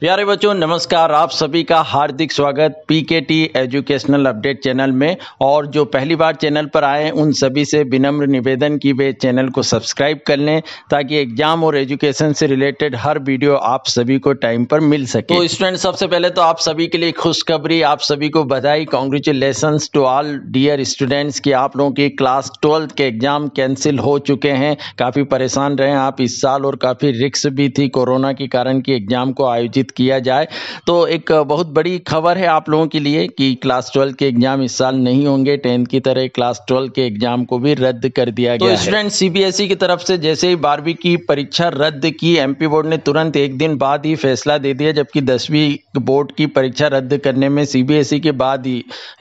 प्यारे बच्चों नमस्कार आप सभी का हार्दिक स्वागत पीकेटी एजुकेशनल अपडेट चैनल में और जो पहली बार चैनल पर आए उन सभी से विनम्र निवेदन की वे चैनल को सब्सक्राइब कर लें ताकि एग्जाम और एजुकेशन से रिलेटेड हर वीडियो आप सभी को टाइम पर मिल सके तो स्टूडेंट सबसे पहले तो आप सभी के लिए खुशखबरी आप सभी को बधाई congratulation to all dear students की आप लोगों की क्लास ट्वेल्थ के एग्जाम कैंसिल हो चुके हैं काफ़ी परेशान रहे आप इस साल और काफ़ी रिक्स भी थी कोरोना के कारण की एग्जाम को आयोजित प्रोत्साहित किया जाए तो एक बहुत बड़ी खबर है आप लोगों के लिए कि क्लास ट्वेल्व के एग्जाम इस साल नहीं होंगे टेंथ की तरह क्लास ट्वेल्व के एग्जाम को भी रद्द कर दिया तो गया स्टूडेंट सीबीएसई की तरफ से जैसे ही बारहवीं की परीक्षा रद्द की एमपी बोर्ड ने तुरंत एक दिन बाद ही फैसला दे दिया जबकि दसवीं बोर्ड की परीक्षा रद्द करने में सीबीएसई के बाद ही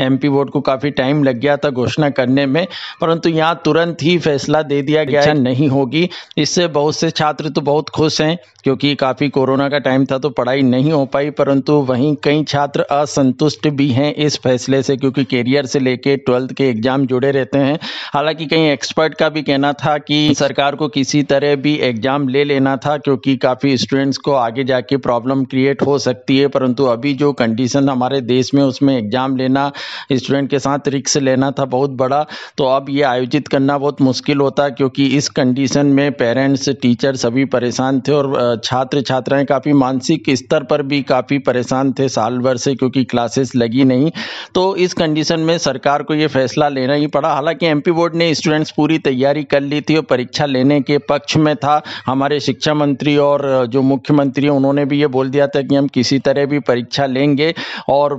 एमपी बोर्ड को काफी टाइम लग गया था घोषणा करने में परंतु यहाँ तुरंत ही फैसला दे दिया गया अच्छा। नहीं होगी इससे बहुत से छात्र तो बहुत खुश हैं क्योंकि काफी कोरोना का टाइम था तो पढ़ाई पढ़ाई नहीं हो पाई परंतु वहीं कई छात्र असंतुष्ट भी हैं इस फैसले से क्योंकि कैरियर से लेके ट्वेल्थ के एग्ज़ाम जुड़े रहते हैं हालांकि कई एक्सपर्ट का भी कहना था कि सरकार को किसी तरह भी एग्ज़ाम ले लेना था क्योंकि काफ़ी स्टूडेंट्स को आगे जाके प्रॉब्लम क्रिएट हो सकती है परंतु अभी जो कंडीशन हमारे देश में उसमें एग्ज़ाम लेना स्टूडेंट के साथ रिक्स लेना था बहुत बड़ा तो अब ये आयोजित करना बहुत मुश्किल होता क्योंकि इस कंडीशन में पेरेंट्स टीचर सभी परेशान थे और छात्र छात्राएं काफ़ी मानसिक बिस्तर पर भी काफ़ी परेशान थे साल भर से क्योंकि क्लासेस लगी नहीं तो इस कंडीशन में सरकार को ये फैसला लेना ही पड़ा हालांकि एमपी बोर्ड ने स्टूडेंट्स पूरी तैयारी कर ली थी और परीक्षा लेने के पक्ष में था हमारे शिक्षा मंत्री और जो मुख्यमंत्री उन्होंने भी ये बोल दिया था कि हम किसी तरह भी परीक्षा लेंगे और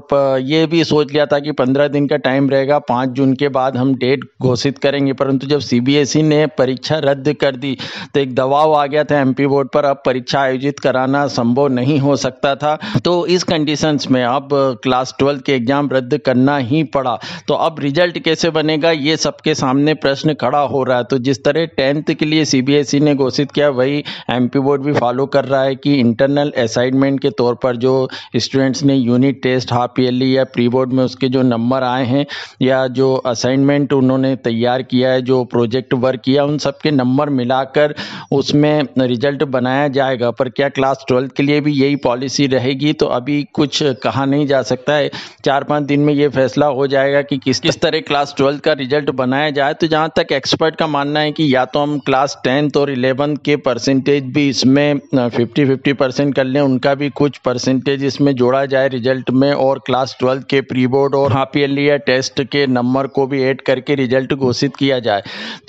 ये भी सोच लिया था कि पंद्रह दिन का टाइम रहेगा पाँच जून के बाद हम डेट घोषित करेंगे परंतु जब सी ने परीक्षा रद्द कर दी तो एक दबाव आ गया था एम बोर्ड पर अब परीक्षा आयोजित कराना संभव नहीं हो सकता था तो इस कंडीशंस में अब क्लास ट्वेल्थ के एग्जाम रद्द करना ही पड़ा तो अब रिजल्ट कैसे बनेगा ये सबके सामने प्रश्न खड़ा हो रहा है तो जिस तरह टेंथ के लिए सीबीएसई e ने घोषित किया वही एम बोर्ड भी फॉलो कर रहा है कि इंटरनल असाइनमेंट के तौर पर जो स्टूडेंट्स ने यूनिट टेस्ट हाफ ईयरली या प्री बोर्ड में उसके जो नंबर आए हैं या जो असाइनमेंट उन्होंने तैयार किया है जो प्रोजेक्ट वर्क किया उन सब के नंबर मिलाकर उसमें रिजल्ट बनाया जाएगा पर क्या क्लास ट्वेल्थ के लिए भी यही पॉलिसी रहेगी तो अभी कुछ कहा नहीं जा सकता है चार पाँच दिन में ये फैसला हो जाएगा कि किस किस तरह क्लास ट्वेल्थ का रिजल्ट बनाया जाए तो जहाँ तक एक्सपर्ट का मानना है कि या तो हम क्लास टेंथ और इलेवंथ के परसेंटेज भी इसमें फिफ्टी फिफ्टी परसेंट कर लें उनका भी कुछ परसेंटेज इसमें जोड़ा जाए रिजल्ट में और क्लास ट्वेल्थ के प्री बोर्ड और हाफ ईयरली या टेस्ट के नंबर को भी एड करके रिजल्ट घोषित किया जाए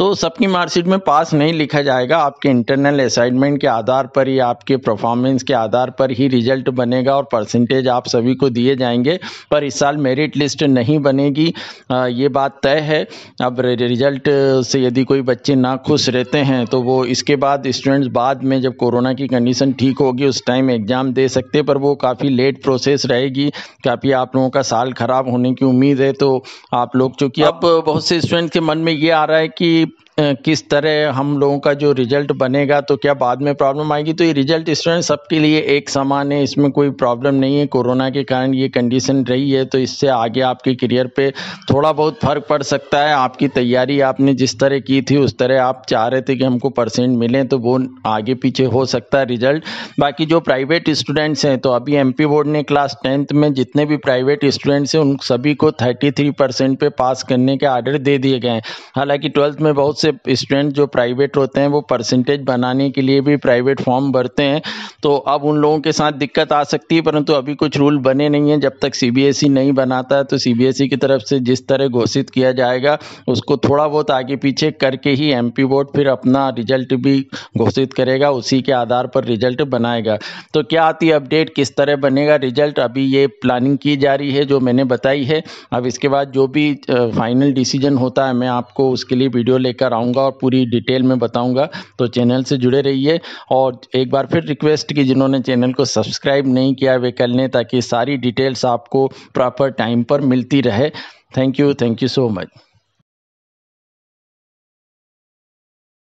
तो सबकी मार्कशीट में पास नहीं लिखा जाएगा आपके इंटरनल असाइनमेंट के आधार पर ही आपके परफॉर्मेंस के आधार पर ही ही रिजल्ट बनेगा और परसेंटेज आप सभी को दिए जाएंगे पर इस साल मेरिट लिस्ट नहीं बनेगी ये बात तय है अब रिजल्ट से यदि कोई बच्चे ना खुश रहते हैं तो वो इसके बाद स्टूडेंट्स बाद में जब कोरोना की कंडीशन ठीक होगी उस टाइम एग्ज़ाम दे सकते पर वो काफ़ी लेट प्रोसेस रहेगी काफ़ी आप लोगों का साल ख़राब होने की उम्मीद है तो आप लोग चूँकि अब बहुत से स्टूडेंट के मन में ये आ रहा है कि किस तरह हम लोगों का जो रिजल्ट बनेगा तो क्या बाद में प्रॉब्लम आएगी तो ये रिजल्ट स्टूडेंट सबके लिए एक समान है इसमें कोई प्रॉब्लम नहीं है कोरोना के कारण ये कंडीशन रही है तो इससे आगे आपके करियर पे थोड़ा बहुत फर्क पड़ सकता है आपकी तैयारी आपने जिस तरह की थी उस तरह आप चाह रहे थे कि हमको परसेंट मिले तो वो आगे पीछे हो सकता है रिजल्ट बाकी जो प्राइवेट स्टूडेंट्स हैं तो अभी एम बोर्ड ने क्लास टेंथ में जितने भी प्राइवेट स्टूडेंट्स हैं उन सभी को थर्टी थ्री परसेंट पे पास करने के आर्डर दे दिए गए हैं हालांकि ट्वेल्थ में बहुत से से स्टूडेंट जो प्राइवेट होते हैं वो परसेंटेज बनाने के लिए भी प्राइवेट फॉर्म भरते हैं तो अब उन लोगों के साथ दिक्कत आ सकती है परंतु अभी कुछ रूल बने नहीं हैं जब तक सी e नहीं बनाता है तो सी e की तरफ से जिस तरह घोषित किया जाएगा उसको थोड़ा बहुत आगे पीछे करके ही एम बोर्ड फिर अपना रिजल्ट भी घोषित करेगा उसी के आधार पर रिजल्ट बनाएगा तो क्या आती अपडेट किस तरह बनेगा रिजल्ट अभी ये प्लानिंग की जा रही है जो मैंने बताई है अब इसके बाद जो भी फाइनल डिसीजन होता है मैं आपको उसके लिए वीडियो लेकर कराऊंगा और पूरी डिटेल में बताऊंगा तो चैनल से जुड़े रहिए और एक बार फिर रिक्वेस्ट की जिन्होंने चैनल को सब्सक्राइब नहीं किया वे कर ने ताकि सारी डिटेल्स आपको प्रॉपर टाइम पर मिलती रहे thank you thank you so much